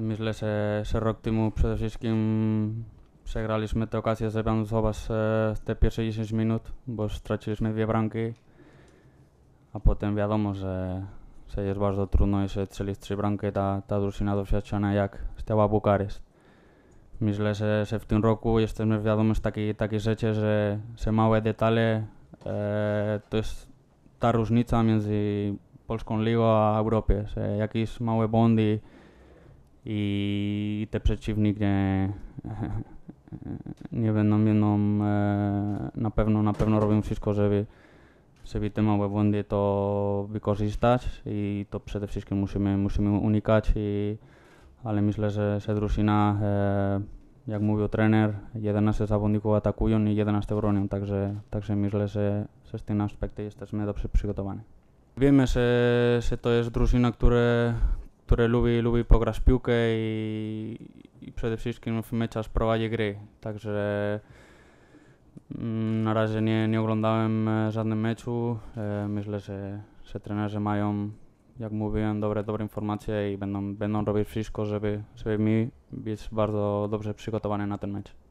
mislese seroktimu psosiskim przegraliśmy te okazje za bramy sobas te 160 minut bo straciliśmy dwie bramki a potem wiadomo że sięjboss do turnoju i strzelili trzy bramki ta ta drużyna do się jak stawa bukaris mislese 17 roku i jestem wiadomo tam taki taki secze se małe detale to z Tarusnicami w polską ligę a Europę i akis bondi i te przeciwnik nie, nie będą mną e, na pewno na pewno robią wszystko, żeby żeby te małe błędy to wykorzystać i to przede wszystkim musimy, musimy unikać i, ale myślę, że, że drużyna e, jak mówił trener 11 zawodników atakują i 11 bronią także, także myślę, że, że w tym aspekcie jesteśmy dobrze przygotowani. Wiemy, że, że to jest drużyna, które, które lubi, lubi pograć piłkę i, i przede wszystkim w meczach prowadzi gry. Także mm, na razie nie, nie oglądałem e, żadnym meczu. E, myślę, że, że trenerzy mają, jak mówiłem, dobre, dobre informacje i będą, będą robić wszystko, żeby, żeby mi być bardzo dobrze przygotowany na ten mecz.